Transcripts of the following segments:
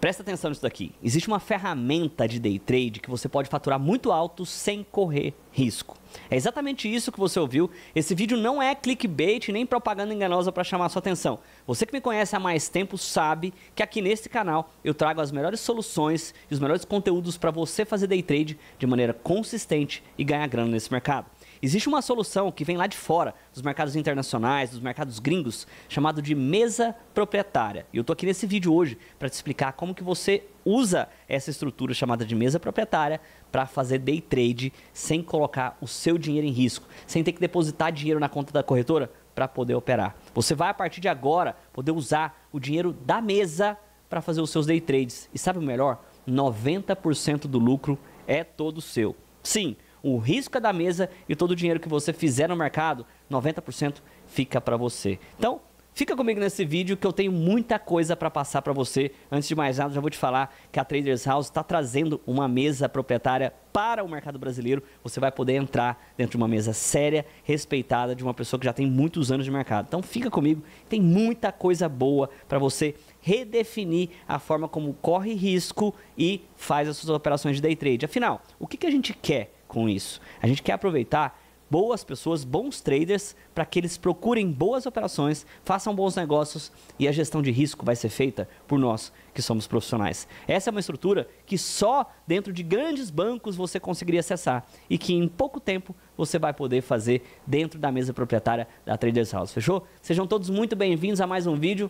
Presta atenção nisso daqui. Existe uma ferramenta de day trade que você pode faturar muito alto sem correr risco. É exatamente isso que você ouviu. Esse vídeo não é clickbait nem propaganda enganosa para chamar sua atenção. Você que me conhece há mais tempo sabe que aqui nesse canal eu trago as melhores soluções e os melhores conteúdos para você fazer day trade de maneira consistente e ganhar grana nesse mercado. Existe uma solução que vem lá de fora, dos mercados internacionais, dos mercados gringos, chamado de mesa proprietária. E eu tô aqui nesse vídeo hoje para te explicar como que você usa essa estrutura chamada de mesa proprietária para fazer day trade sem colocar o seu dinheiro em risco, sem ter que depositar dinheiro na conta da corretora para poder operar. Você vai a partir de agora poder usar o dinheiro da mesa para fazer os seus day trades. E sabe o melhor? 90% do lucro é todo seu. Sim, o risco é da mesa e todo o dinheiro que você fizer no mercado, 90% fica para você. Então, Fica comigo nesse vídeo que eu tenho muita coisa para passar para você. Antes de mais nada, já vou te falar que a Traders House está trazendo uma mesa proprietária para o mercado brasileiro. Você vai poder entrar dentro de uma mesa séria, respeitada, de uma pessoa que já tem muitos anos de mercado. Então fica comigo, tem muita coisa boa para você redefinir a forma como corre risco e faz as suas operações de day trade. Afinal, o que, que a gente quer? com isso. A gente quer aproveitar boas pessoas, bons traders, para que eles procurem boas operações, façam bons negócios e a gestão de risco vai ser feita por nós que somos profissionais. Essa é uma estrutura que só dentro de grandes bancos você conseguiria acessar e que em pouco tempo você vai poder fazer dentro da mesa proprietária da Traders House. Fechou? Sejam todos muito bem-vindos a mais um vídeo.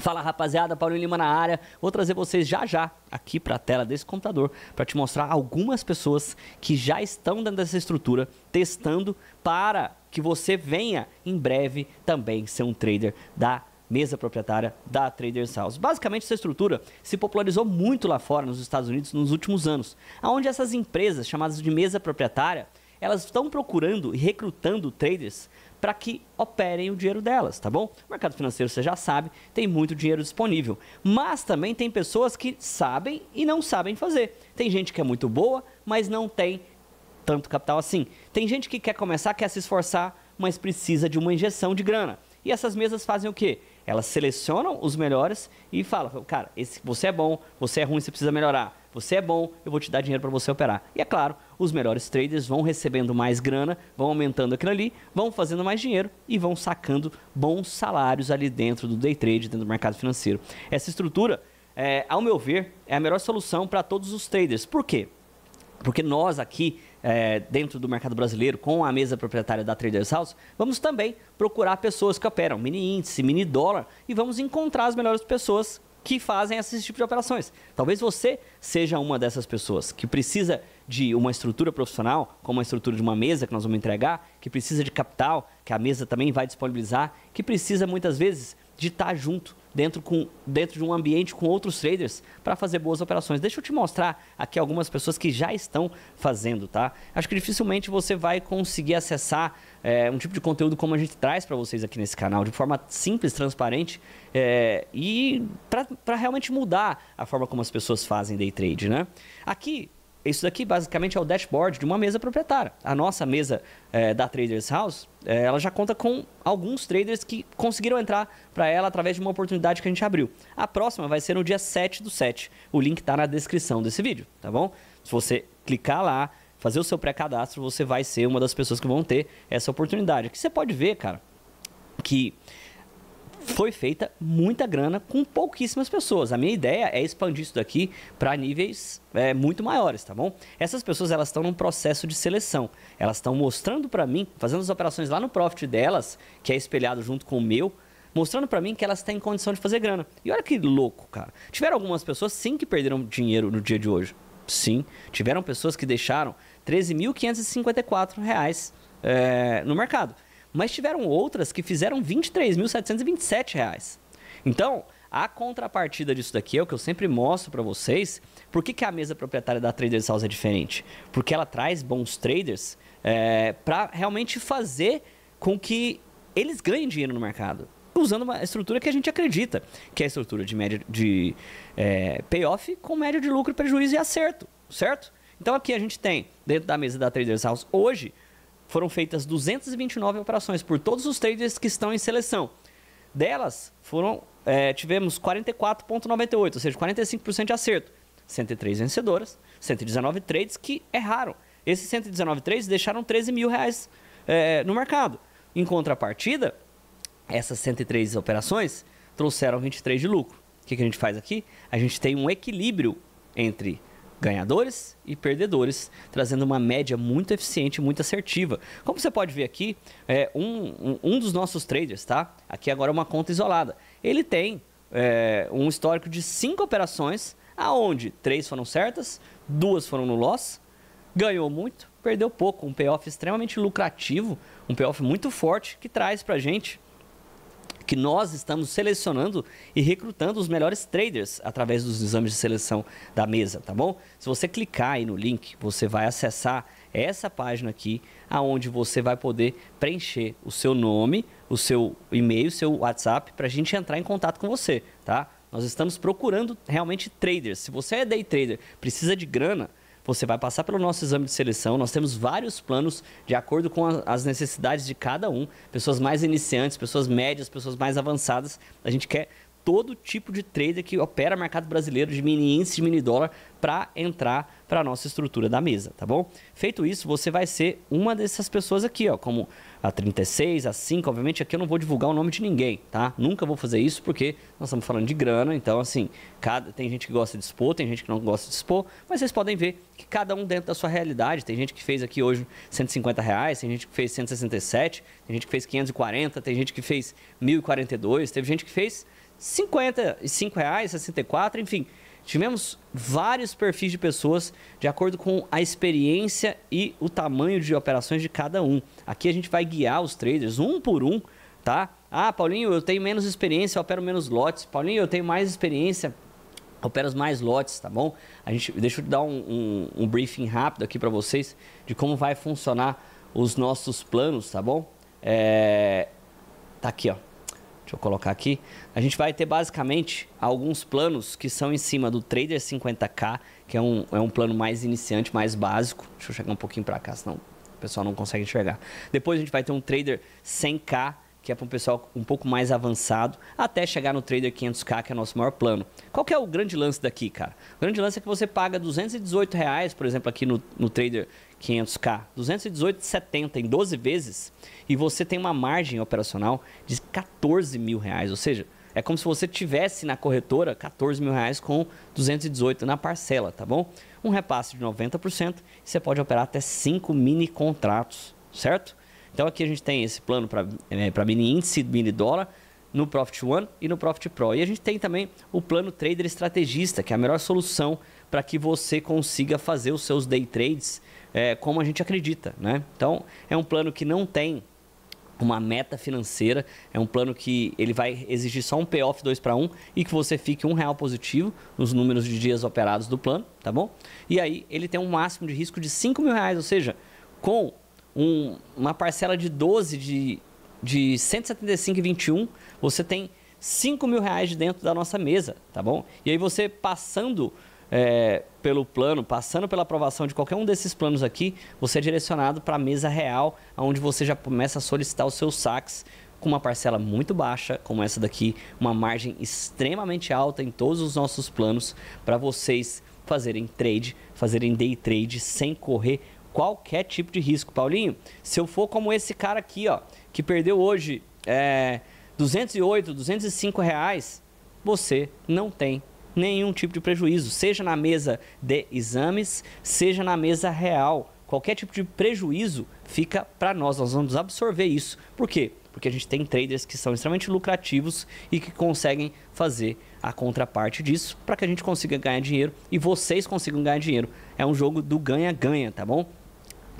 Fala rapaziada, Paulo Lima na área. Vou trazer vocês já já aqui para a tela desse computador para te mostrar algumas pessoas que já estão dentro dessa estrutura testando para que você venha em breve também ser um trader da mesa proprietária da Traders House. Basicamente, essa estrutura se popularizou muito lá fora, nos Estados Unidos, nos últimos anos, aonde essas empresas chamadas de mesa proprietária, elas estão procurando e recrutando traders para que operem o dinheiro delas, tá bom? O mercado financeiro, você já sabe, tem muito dinheiro disponível. Mas também tem pessoas que sabem e não sabem fazer. Tem gente que é muito boa, mas não tem tanto capital assim. Tem gente que quer começar, quer se esforçar, mas precisa de uma injeção de grana. E essas mesas fazem o quê? Elas selecionam os melhores e falam, cara, esse, você é bom, você é ruim, você precisa melhorar. Você é bom, eu vou te dar dinheiro para você operar. E é claro, os melhores traders vão recebendo mais grana, vão aumentando aquilo ali, vão fazendo mais dinheiro e vão sacando bons salários ali dentro do day trade, dentro do mercado financeiro. Essa estrutura, é, ao meu ver, é a melhor solução para todos os traders. Por quê? Porque nós aqui, é, dentro do mercado brasileiro, com a mesa proprietária da Traders House, vamos também procurar pessoas que operam mini índice, mini dólar e vamos encontrar as melhores pessoas que fazem esse tipo de operações. Talvez você seja uma dessas pessoas que precisa de uma estrutura profissional, como a estrutura de uma mesa que nós vamos entregar, que precisa de capital, que a mesa também vai disponibilizar, que precisa muitas vezes de estar junto dentro, com, dentro de um ambiente com outros traders para fazer boas operações. Deixa eu te mostrar aqui algumas pessoas que já estão fazendo, tá? Acho que dificilmente você vai conseguir acessar é, um tipo de conteúdo como a gente traz para vocês aqui nesse canal, de forma simples, transparente é, e para realmente mudar a forma como as pessoas fazem day trade, né? Aqui isso daqui basicamente é o dashboard de uma mesa proprietária. A nossa mesa é, da Traders House, é, ela já conta com alguns traders que conseguiram entrar para ela através de uma oportunidade que a gente abriu. A próxima vai ser no dia 7 do 7. O link está na descrição desse vídeo, tá bom? Se você clicar lá, fazer o seu pré-cadastro, você vai ser uma das pessoas que vão ter essa oportunidade. Que você pode ver, cara, que foi feita muita grana com pouquíssimas pessoas. A minha ideia é expandir isso daqui para níveis é, muito maiores, tá bom? Essas pessoas elas estão num processo de seleção. Elas estão mostrando para mim, fazendo as operações lá no profit delas, que é espelhado junto com o meu, mostrando para mim que elas têm condição de fazer grana. E olha que louco, cara. Tiveram algumas pessoas sim que perderam dinheiro no dia de hoje. Sim, tiveram pessoas que deixaram R$ 13.554 é, no mercado. Mas tiveram outras que fizeram 23.727 reais. Então, a contrapartida disso daqui é o que eu sempre mostro para vocês. Por que, que a mesa proprietária da Traders House é diferente? Porque ela traz bons traders é, para realmente fazer com que eles ganhem dinheiro no mercado. Usando uma estrutura que a gente acredita, que é a estrutura de média de é, payoff com média de lucro, prejuízo e acerto, certo? Então aqui a gente tem, dentro da mesa da Traders House hoje, foram feitas 229 operações por todos os traders que estão em seleção. Delas, foram é, tivemos 44,98, ou seja, 45% de acerto. 103 vencedoras, 119 trades que erraram. Esses 119 trades deixaram 13 mil reais é, no mercado. Em contrapartida, essas 103 operações trouxeram 23 de lucro. O que, que a gente faz aqui? A gente tem um equilíbrio entre ganhadores e perdedores, trazendo uma média muito eficiente, muito assertiva. Como você pode ver aqui, é, um, um, dos nossos traders, tá? Aqui agora é uma conta isolada. Ele tem é, um histórico de cinco operações, aonde três foram certas, duas foram no loss, ganhou muito, perdeu pouco. Um payoff extremamente lucrativo, um payoff muito forte que traz para gente que nós estamos selecionando e recrutando os melhores traders através dos exames de seleção da mesa, tá bom? Se você clicar aí no link, você vai acessar essa página aqui, aonde você vai poder preencher o seu nome, o seu e-mail, o seu WhatsApp, para a gente entrar em contato com você, tá? Nós estamos procurando realmente traders. Se você é day trader, precisa de grana, você vai passar pelo nosso exame de seleção. Nós temos vários planos de acordo com a, as necessidades de cada um. Pessoas mais iniciantes, pessoas médias, pessoas mais avançadas. A gente quer todo tipo de trader que opera mercado brasileiro de mini índice, de mini dólar, para entrar para a nossa estrutura da mesa, tá bom? Feito isso, você vai ser uma dessas pessoas aqui, ó, como a 36, a 5, obviamente aqui eu não vou divulgar o nome de ninguém, tá? Nunca vou fazer isso porque nós estamos falando de grana, então assim, cada tem gente que gosta de expor, tem gente que não gosta de expor, mas vocês podem ver que cada um dentro da sua realidade, tem gente que fez aqui hoje 150 reais, tem gente que fez 167, tem gente que fez 540, tem gente que fez 1042, teve gente que fez 55 reais, 64, enfim, Tivemos vários perfis de pessoas de acordo com a experiência e o tamanho de operações de cada um. Aqui a gente vai guiar os traders um por um, tá? Ah, Paulinho, eu tenho menos experiência, eu opero menos lotes. Paulinho, eu tenho mais experiência, opera mais lotes, tá bom? A gente, deixa eu dar um, um, um briefing rápido aqui para vocês de como vai funcionar os nossos planos, tá bom? É, tá aqui, ó. Deixa eu colocar aqui. A gente vai ter basicamente alguns planos que são em cima do Trader 50K, que é um, é um plano mais iniciante, mais básico. Deixa eu chegar um pouquinho para cá, senão o pessoal não consegue enxergar. Depois a gente vai ter um Trader 100K, que é para um pessoal um pouco mais avançado, até chegar no Trader 500K, que é nosso maior plano. Qual que é o grande lance daqui, cara? O grande lance é que você paga 218 reais, por exemplo, aqui no, no Trader 500K, 218,70 em 12 vezes, e você tem uma margem operacional de 14 mil reais, ou seja... É como se você tivesse na corretora 14 mil reais com 218 na parcela, tá bom? Um repasse de 90% e você pode operar até 5 mini contratos, certo? Então aqui a gente tem esse plano para né, mini índice, mini dólar, no Profit One e no Profit Pro. E a gente tem também o plano Trader Estrategista, que é a melhor solução para que você consiga fazer os seus day trades é, como a gente acredita. Né? Então é um plano que não tem uma meta financeira, é um plano que ele vai exigir só um payoff 2 para 1 um, e que você fique um real positivo nos números de dias operados do plano, tá bom? E aí ele tem um máximo de risco de 5 mil reais, ou seja, com um, uma parcela de 12 de, de 175,21, você tem 5 mil reais de dentro da nossa mesa, tá bom? E aí você passando é, pelo plano, passando pela aprovação de qualquer um desses planos aqui, você é direcionado para a mesa real, onde você já começa a solicitar os seus saques com uma parcela muito baixa, como essa daqui, uma margem extremamente alta em todos os nossos planos para vocês fazerem trade, fazerem day trade sem correr qualquer tipo de risco. Paulinho, se eu for como esse cara aqui, ó, que perdeu hoje é, 208, 205 reais, você não tem nenhum tipo de prejuízo, seja na mesa de exames, seja na mesa real. Qualquer tipo de prejuízo fica para nós, nós vamos absorver isso. Por quê? Porque a gente tem traders que são extremamente lucrativos e que conseguem fazer a contraparte disso para que a gente consiga ganhar dinheiro e vocês consigam ganhar dinheiro. É um jogo do ganha-ganha, tá bom?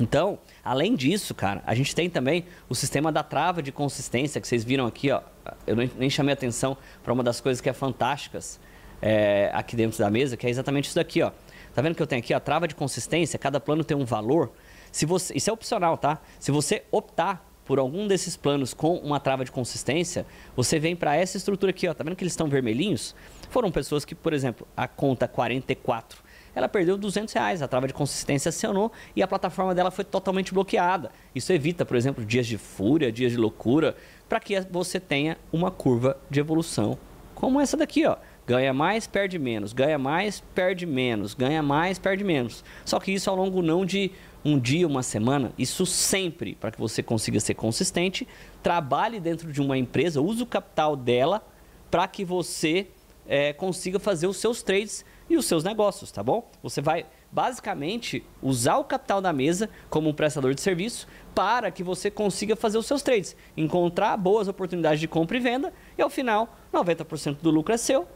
Então, além disso, cara, a gente tem também o sistema da trava de consistência, que vocês viram aqui, ó. Eu nem chamei atenção para uma das coisas que é fantásticas é, aqui dentro da mesa, que é exatamente isso daqui, ó. Tá vendo que eu tenho aqui a trava de consistência? Cada plano tem um valor. Se você, isso é opcional, tá? Se você optar por algum desses planos com uma trava de consistência, você vem para essa estrutura aqui, ó. Tá vendo que eles estão vermelhinhos? Foram pessoas que, por exemplo, a conta 44 ela perdeu 200 reais. A trava de consistência acionou e a plataforma dela foi totalmente bloqueada. Isso evita, por exemplo, dias de fúria, dias de loucura, para que você tenha uma curva de evolução como essa daqui, ó. Ganha mais, perde menos, ganha mais, perde menos, ganha mais, perde menos. Só que isso ao longo não de um dia, uma semana, isso sempre, para que você consiga ser consistente, trabalhe dentro de uma empresa, use o capital dela para que você é, consiga fazer os seus trades e os seus negócios, tá bom? Você vai basicamente usar o capital da mesa como um prestador de serviço para que você consiga fazer os seus trades, encontrar boas oportunidades de compra e venda e ao final 90% do lucro é seu,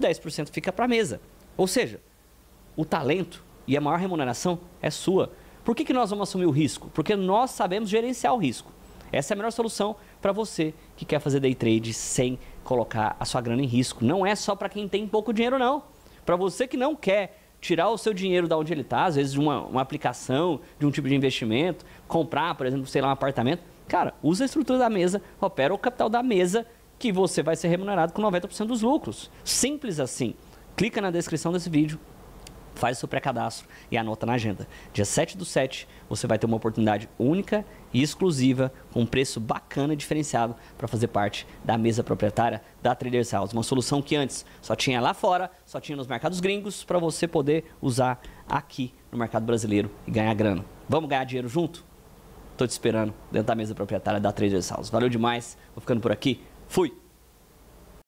10% fica para a mesa. Ou seja, o talento e a maior remuneração é sua. Por que, que nós vamos assumir o risco? Porque nós sabemos gerenciar o risco. Essa é a melhor solução para você que quer fazer day trade sem colocar a sua grana em risco. Não é só para quem tem pouco dinheiro, não. Para você que não quer tirar o seu dinheiro da onde ele está, às vezes de uma, uma aplicação, de um tipo de investimento, comprar, por exemplo, sei lá, um apartamento, cara, usa a estrutura da mesa, opera o capital da mesa, que você vai ser remunerado com 90% dos lucros. Simples assim. Clica na descrição desse vídeo, faz o seu pré-cadastro e anota na agenda. Dia 7 do 7, você vai ter uma oportunidade única e exclusiva, com um preço bacana e diferenciado para fazer parte da mesa proprietária da Traders House. Uma solução que antes só tinha lá fora, só tinha nos mercados gringos, para você poder usar aqui no mercado brasileiro e ganhar grana. Vamos ganhar dinheiro junto? Estou te esperando dentro da mesa proprietária da Traders House. Valeu demais, vou ficando por aqui. Fui!